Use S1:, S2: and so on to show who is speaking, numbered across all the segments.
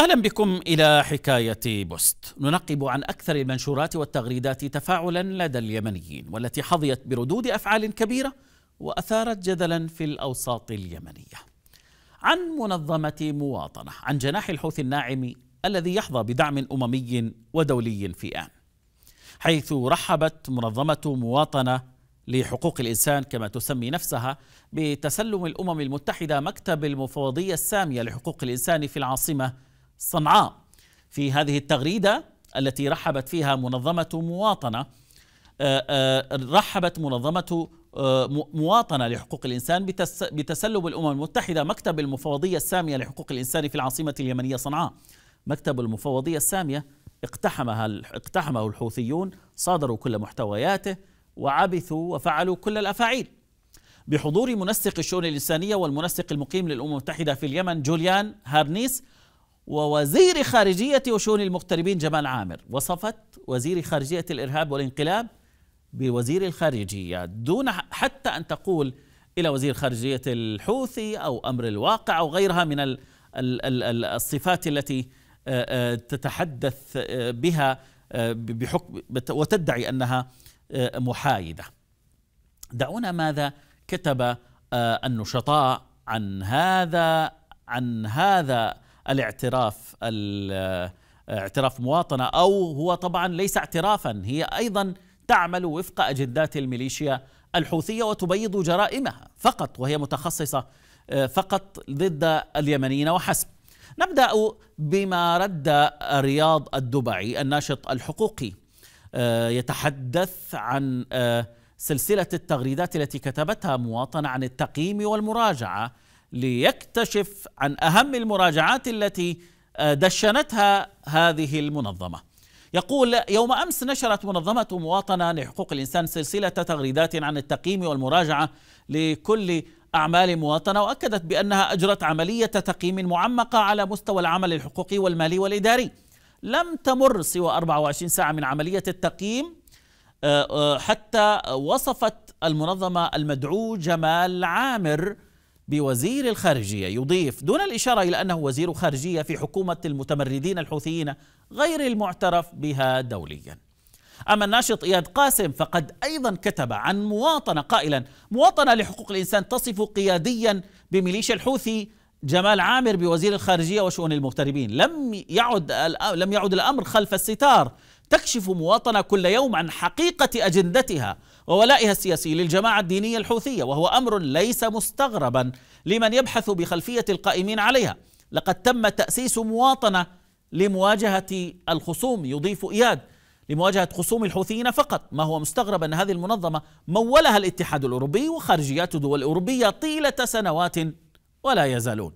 S1: اهلا بكم الى حكايه بوست ننقب عن اكثر المنشورات والتغريدات تفاعلا لدى اليمنيين والتي حظيت بردود افعال كبيره واثارت جدلا في الاوساط اليمنيه عن منظمه مواطنه عن جناح الحوثي الناعم الذي يحظى بدعم اممي ودولي في ان حيث رحبت منظمه مواطنه لحقوق الانسان كما تسمي نفسها بتسلم الامم المتحده مكتب المفوضيه الساميه لحقوق الانسان في العاصمه صنعاء في هذه التغريده التي رحبت فيها منظمه مواطنه آه، آه، رحبت منظمه آه، مواطنه لحقوق الانسان بتسلب الامم المتحده مكتب المفوضيه الساميه لحقوق الانسان في العاصمه اليمنيه صنعاء. مكتب المفوضيه الساميه اقتحمها اقتحمه الحوثيون، صادروا كل محتوياته وعبثوا وفعلوا كل الافاعيل. بحضور منسق الشؤون الانسانيه والمنسق المقيم للامم المتحده في اليمن جوليان هارنيس ووزير خارجية وشؤون المغتربين جمال عامر وصفت وزير خارجية الإرهاب والانقلاب بوزير الخارجية دون حتى أن تقول إلى وزير خارجية الحوثي أو أمر الواقع أو غيرها من الصفات التي تتحدث بها بحكم وتدعي أنها محايدة دعونا ماذا كتب النشطاء عن هذا عن هذا الاعتراف اعتراف مواطنه او هو طبعا ليس اعترافا هي ايضا تعمل وفق اجندات الميليشيا الحوثيه وتبيض جرائمها فقط وهي متخصصه آه، فقط ضد اليمنيين وحسب. نبدا بما رد رياض الدبعي الناشط الحقوقي آه، يتحدث عن آه، سلسله التغريدات التي كتبتها مواطنه عن التقييم والمراجعه ليكتشف عن اهم المراجعات التي آه، دشنتها هذه المنظمه. يقول يوم امس نشرت منظمه مواطنه لحقوق الانسان سلسله تغريدات عن التقييم والمراجعه لكل اعمال مواطنه واكدت بانها اجرت عمليه تقييم معمقه على مستوى العمل الحقوقي والمالي والاداري. لم تمر سوى 24 ساعه من عمليه التقييم آه، آه، حتى وصفت المنظمه المدعو جمال عامر بوزير الخارجية يضيف دون الإشارة إلى أنه وزير خارجية في حكومة المتمردين الحوثيين غير المعترف بها دوليا أما الناشط إياد قاسم فقد أيضا كتب عن مواطنة قائلا مواطنة لحقوق الإنسان تصف قياديا بميليشيا الحوثي جمال عامر بوزير الخارجية وشؤون المغتربين لم يعد لم يعد الأمر خلف الستار تكشف مواطنة كل يوم عن حقيقة أجندتها وولائها السياسي للجماعة الدينية الحوثية وهو أمر ليس مستغربا لمن يبحث بخلفية القائمين عليها لقد تم تأسيس مواطنة لمواجهة الخصوم يضيف إياد لمواجهة خصوم الحوثيين فقط ما هو مستغرب أن هذه المنظمة مولها الاتحاد الأوروبي وخارجيات دول أوروبية طيلة سنوات ولا يزالون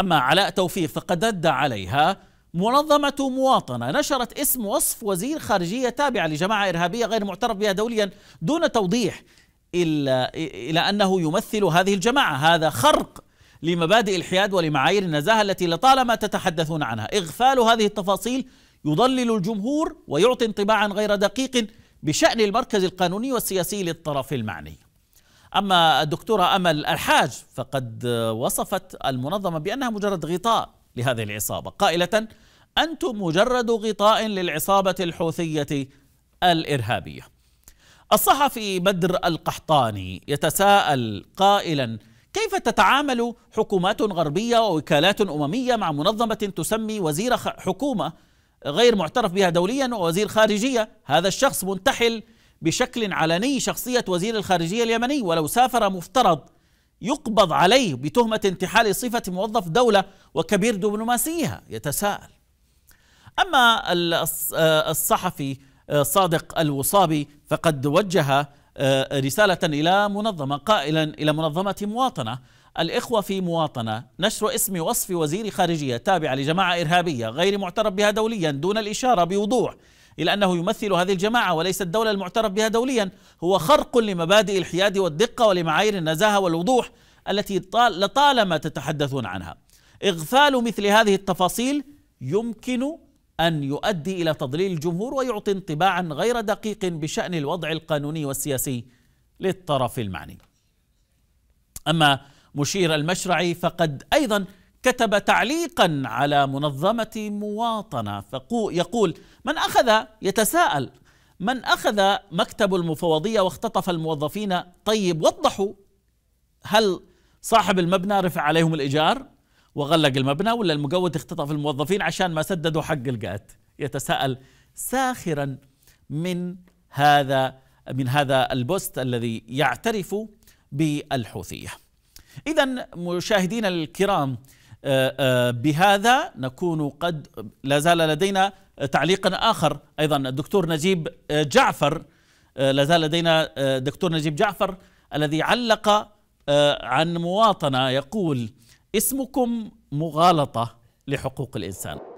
S1: أما علاء توفيق فقد رد عليها منظمة مواطنة نشرت اسم وصف وزير خارجية تابعة لجماعة إرهابية غير معترف بها دوليا دون توضيح إلا إلى أنه يمثل هذه الجماعة هذا خرق لمبادئ الحياد ولمعايير النزاهة التي لطالما تتحدثون عنها إغفال هذه التفاصيل يضلل الجمهور ويعطي انطباعا غير دقيق بشأن المركز القانوني والسياسي للطرف المعني أما الدكتورة أمل الحاج فقد وصفت المنظمة بأنها مجرد غطاء لهذه العصابة قائلة أنتم مجرد غطاء للعصابة الحوثية الإرهابية الصحفي بدر القحطاني يتساءل قائلا كيف تتعامل حكومات غربية ووكالات أممية مع منظمة تسمي وزير حكومة غير معترف بها دوليا ووزير خارجية هذا الشخص منتحل بشكل علني شخصية وزير الخارجية اليمني ولو سافر مفترض يقبض عليه بتهمة انتحال صفة موظف دولة وكبير دبلوماسيها يتساءل أما آه، الصحفي آه، صادق الوصابي فقد وجه آه، رسالة إلى منظمة قائلا إلى منظمة مواطنة الإخوة في مواطنة نشر اسم وصف وزير خارجية تابع لجماعة إرهابية غير معترف بها دوليا دون الإشارة بوضوح إلى أنه يمثل هذه الجماعة وليس الدولة المعترف بها دوليا هو خرق لمبادئ الحياد والدقة ولمعايير النزاهة والوضوح التي لطالما تتحدثون عنها إغفال مثل هذه التفاصيل يمكن أن يؤدي إلى تضليل الجمهور ويعطي انطباعا غير دقيق بشأن الوضع القانوني والسياسي للطرف المعني أما مشير المشرعي فقد أيضا كتب تعليقا على منظمة مواطنة يقول من أخذ يتساءل من أخذ مكتب المفوضية واختطف الموظفين طيب وضحوا هل صاحب المبنى رفع عليهم الإيجار وغلق المبنى ولا المجود اختطف الموظفين عشان ما سددوا حق القات يتساءل ساخرا من هذا من هذا البوست الذي يعترف بالحوثيه. اذا مشاهدينا الكرام آه، آه، بهذا نكون قد لا زال لدينا تعليقا اخر ايضا الدكتور نجيب آه، جعفر لا زال لدينا دكتور نجيب جعفر الذي علق عن مواطنه يقول اسمكم مغالطه لحقوق الانسان